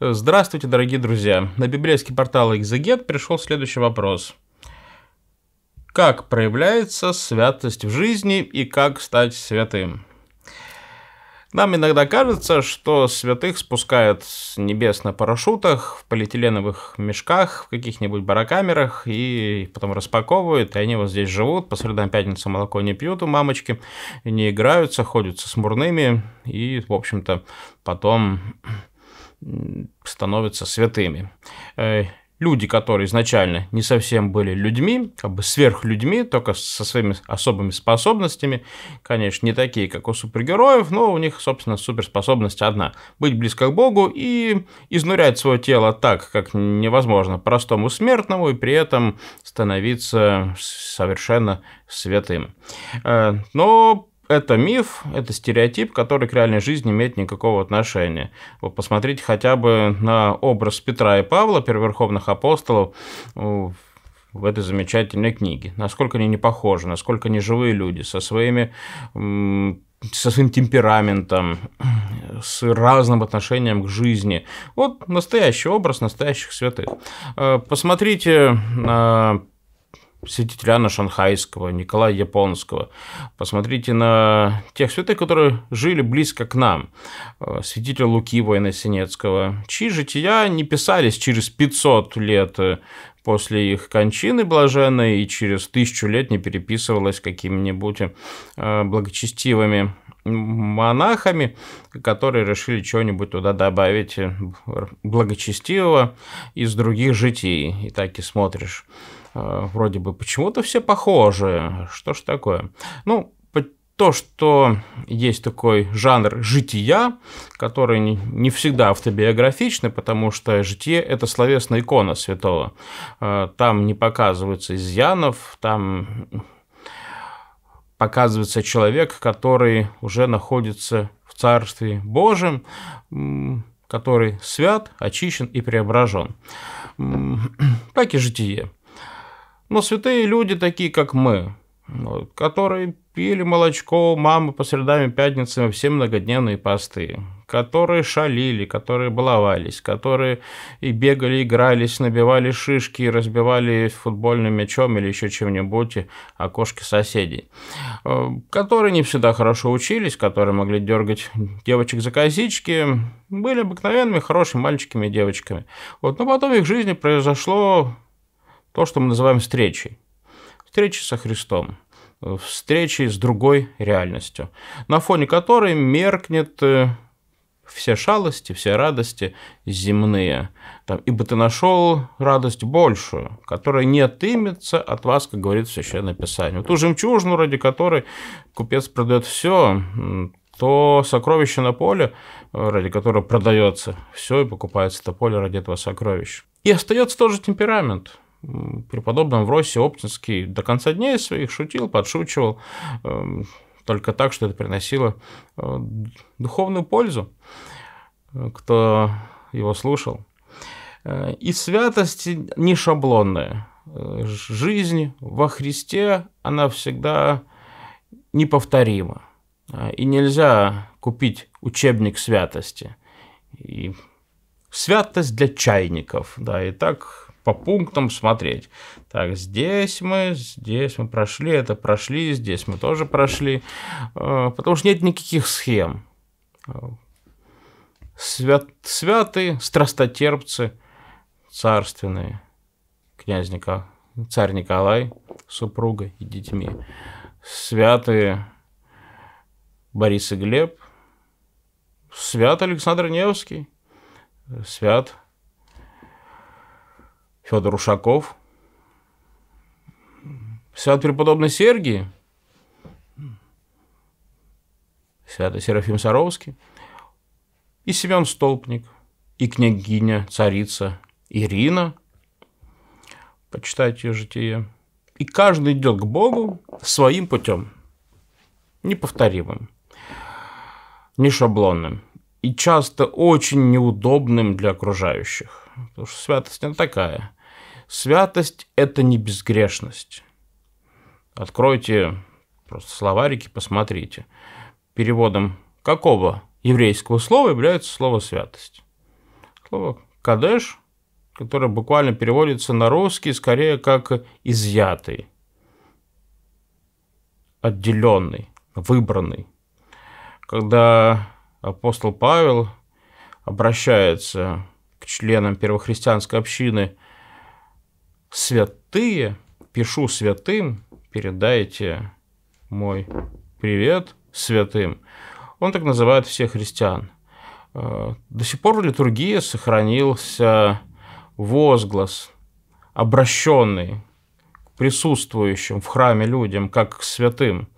Здравствуйте, дорогие друзья! На библейский портал Exeget пришел следующий вопрос. Как проявляется святость в жизни и как стать святым? Нам иногда кажется, что святых спускают с небес на парашютах, в полиэтиленовых мешках, в каких-нибудь барокамерах, и потом распаковывают, и они вот здесь живут, по средам пятницу молоко не пьют у мамочки, не играются, ходят со смурными, и, в общем-то, потом становятся святыми. Э, люди, которые изначально не совсем были людьми, как бы сверхлюдьми, только со своими особыми способностями, конечно, не такие, как у супергероев, но у них, собственно, суперспособность одна – быть близко к Богу и изнурять свое тело так, как невозможно простому смертному, и при этом становиться совершенно святым. Э, но это миф, это стереотип, который к реальной жизни имеет никакого отношения. Вы посмотрите хотя бы на образ Петра и Павла, первоверховных апостолов, в этой замечательной книге. Насколько они не похожи, насколько они живые люди со своими со своим темпераментом, с разным отношением к жизни. Вот настоящий образ настоящих святых. Э, посмотрите на святитель Иоанна Шанхайского, Николая Японского. Посмотрите на тех святых, которые жили близко к нам. Э, Святителя Луки Война Синецкого. чьи жития не писались через 500 лет э, после их кончины блаженной и через тысячу лет не переписывалась какими-нибудь э, благочестивыми монахами, которые решили что нибудь туда добавить э, благочестивого из других житий. И так и смотришь. Э, вроде бы почему-то все похожи. Что ж такое? Ну, то, что есть такой жанр жития, который не всегда автобиографичный, потому что житие – это словесная икона святого. Э, там не показываются изъянов, там показывается человек, который уже находится в Царстве Божьем, который свят, очищен и преображен. Так и житие. Но святые люди, такие как мы, вот, которые пили молочко у мамы по средам и пятницам все многодневные посты, которые шалили, которые баловались, которые и бегали, игрались, набивали шишки, разбивали футбольным мячом или еще чем-нибудь окошки соседей, э, которые не всегда хорошо учились, которые могли дергать девочек за косички, были обыкновенными хорошими мальчиками и девочками. Вот, но потом в их жизни произошло то, что мы называем встречей встречи со Христом, э, встречи с другой реальностью, на фоне которой меркнет э, все шалости, все радости земные. Там, Ибо ты нашел радость большую, которая не отымется от вас, как говорит Священное Писание. Ту жемчужину, ради которой купец продает все, то сокровище на поле, ради которого продается все и покупается это поле ради этого сокровища. И остается тоже темперамент – преподобном в Росе Оптинский до конца дней своих шутил, подшучивал, эм, только так, что это приносило э, духовную пользу, э, кто его слушал. Э, и святость не шаблонная. Жизнь во Христе, она всегда неповторима. И нельзя купить учебник святости. И святость для чайников. Да, и так по пунктам смотреть. Так, здесь мы, здесь мы прошли, это прошли, здесь мы тоже прошли. Э, потому что нет никаких схем. Свят, святы, страстотерпцы, царственные, князь Николай, царь Николай, супруга и детьми. Святые Борис и Глеб, свят Александр Невский, свят Федор Ушаков, свят преподобный Сергий, святый Серафим Саровский, и Семен Столпник, и княгиня, царица Ирина, почитайте ее житие, и каждый идет к Богу своим путем, неповторимым, не шаблонным и часто очень неудобным для окружающих, потому что святость не такая – Святость – это не безгрешность. Откройте просто словарики, посмотрите. Переводом какого еврейского слова является слово «святость»? Слово «кадеш», которое буквально переводится на русский скорее как «изъятый», «отделенный», «выбранный». Когда апостол Павел обращается к членам первохристианской общины – святые, пишу святым, передайте мой привет святым. Он так называет всех христиан. Э, до сих пор в литургии сохранился возглас, обращенный к присутствующим в храме людям, как к святым.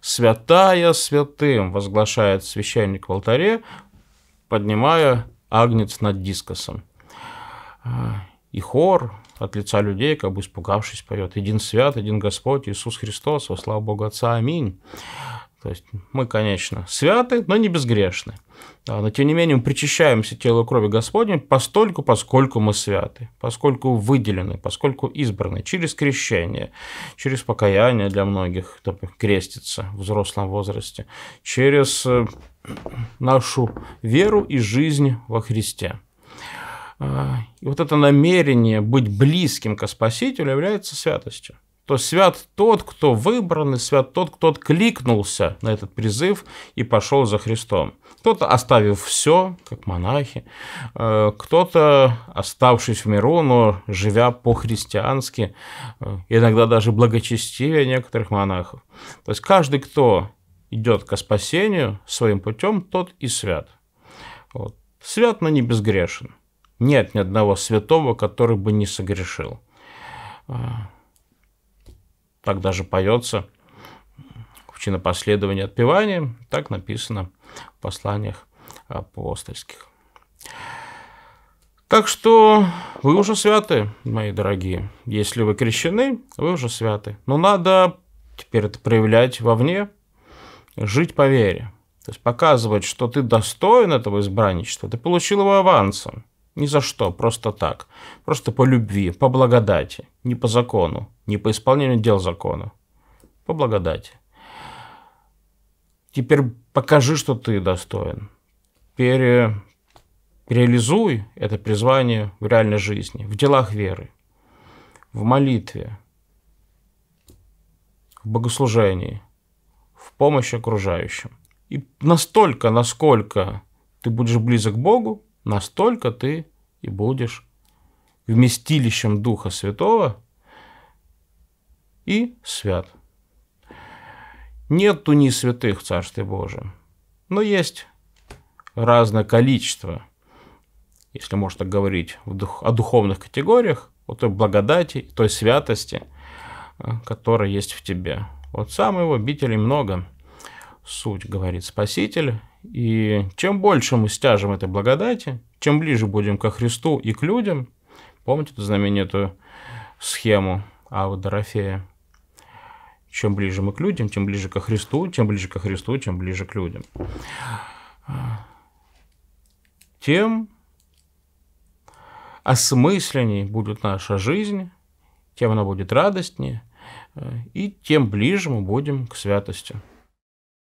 «Святая святым!» – возглашает священник в алтаре, поднимая агнец над дискосом. Э, и хор от лица людей, как бы испугавшись, поет «Един свят, един Господь, Иисус Христос, во слава Богу Отца, аминь». То есть мы, конечно, святы, но не безгрешны. Да, но тем не менее мы причащаемся телу и крови Господней постольку, поскольку мы святы, поскольку выделены, поскольку избраны через крещение, через покаяние для многих, кто крестится в взрослом возрасте, через э, нашу веру и жизнь во Христе. А, и вот это намерение быть близким к Спасителю является святостью. То есть свят тот, кто выбран, и свят тот, кто откликнулся на этот призыв и пошел за Христом. Кто-то оставив все, как монахи, э, кто-то оставшись в миру, но живя по-христиански, э, иногда даже благочестивее некоторых монахов. То есть каждый, кто идет ко спасению своим путем, тот и свят. Вот. Свят, но не безгрешен. Нет ни одного святого, который бы не согрешил. А, так даже поется в чинопоследовании отпевания, так написано в посланиях апостольских. Так что вы уже святы, мои дорогие. Если вы крещены, вы уже святы. Но надо теперь это проявлять вовне, жить по вере. То есть показывать, что ты достоин этого избранничества, ты получил его авансом. Ни за что, просто так. Просто по любви, по благодати. Не по закону, не по исполнению дел закона. По благодати. Теперь покажи, что ты достоин. Пере... Реализуй это призвание в реальной жизни, в делах веры, в молитве, в богослужении, в помощи окружающим. И настолько, насколько ты будешь близок к Богу, настолько ты и будешь вместилищем Духа Святого и свят. Нету ни святых в Царстве Божьем, но есть разное количество, если можно так говорить, о духовных категориях, о той благодати, той святости, э, которая есть в тебе. Вот самого его много. Суть, говорит Спаситель, и чем больше мы стяжем этой благодати, чем ближе будем ко Христу и к людям, помните эту знаменитую схему Ава Дорофея? Чем ближе мы к людям, тем ближе ко Христу, тем ближе ко Христу, тем ближе к людям. Тем осмысленней будет наша жизнь, тем она будет радостнее, э, и тем ближе мы будем к святости.